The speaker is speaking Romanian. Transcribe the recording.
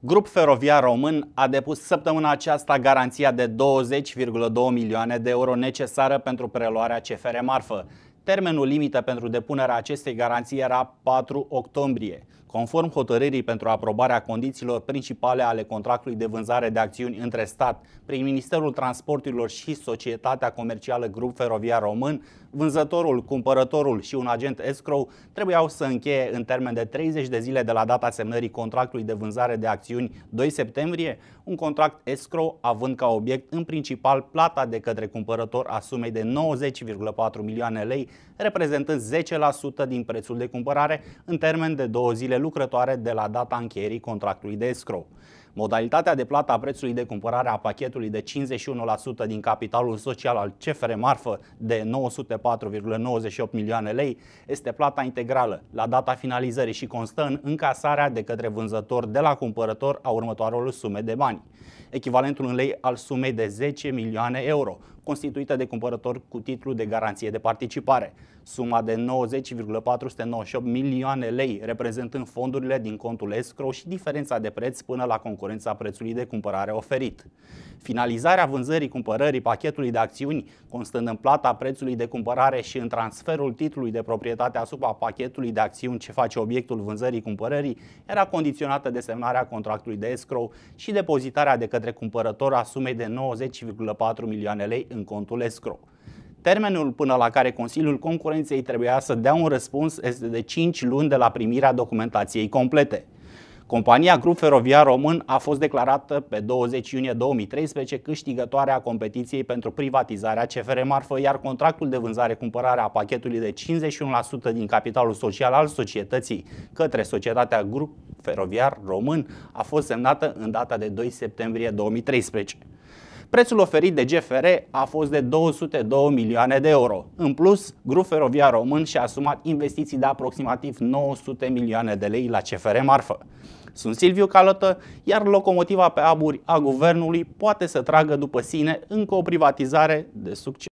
Grup Feroviar Român a depus săptămâna aceasta garanția de 20,2 milioane de euro necesară pentru preluarea CFR Marfă. Termenul limită pentru depunerea acestei garanții era 4 octombrie. Conform hotărârii pentru aprobarea condițiilor principale ale contractului de vânzare de acțiuni între stat prin Ministerul Transporturilor și Societatea Comercială Grup Feroviar Român, vânzătorul, cumpărătorul și un agent escrow trebuiau să încheie în termen de 30 de zile de la data semnării contractului de vânzare de acțiuni 2 septembrie, un contract escrow având ca obiect în principal plata de către cumpărător a sumei de 90,4 milioane lei, reprezentând 10% din prețul de cumpărare în termen de două zile lucrătoare de la data încheierii contractului de escrow. Modalitatea de plată a prețului de cumpărare a pachetului de 51% din capitalul social al CFR Marfă de 904,98 milioane lei este plata integrală la data finalizării și constă în încasarea de către vânzător de la cumpărător a următoarelor sume de bani. Echivalentul în lei al sumei de 10 milioane euro, constituită de cumpărător cu titlu de garanție de participare. Suma de 90,498 milioane lei reprezentând fondurile din contul escrow și diferența de preț până la concurența prețului de cumpărare oferit. Finalizarea vânzării cumpărării pachetului de acțiuni, constând în plata prețului de cumpărare și în transferul titlului de proprietate asupra pachetului de acțiuni ce face obiectul vânzării cumpărării, era condiționată de semnarea contractului de escrow și depozitarea de către cumpărător a sumei de 90,4 milioane lei în în contul escrow. Termenul până la care Consiliul Concurenței trebuia să dea un răspuns este de 5 luni de la primirea documentației complete. Compania Grup Feroviar Român a fost declarată pe 20 iunie 2013 câștigătoare a competiției pentru privatizarea CFR Marfă, iar contractul de vânzare-cumpărare a pachetului de 51% din capitalul social al societății către societatea Grup Feroviar Român a fost semnată în data de 2 septembrie 2013. Prețul oferit de GFR a fost de 202 milioane de euro. În plus, Grup Feroviar Român și-a asumat investiții de aproximativ 900 milioane de lei la CFR Marfă. Sunt Silviu Calotă, iar locomotiva pe aburi a guvernului poate să tragă după sine încă o privatizare de succes.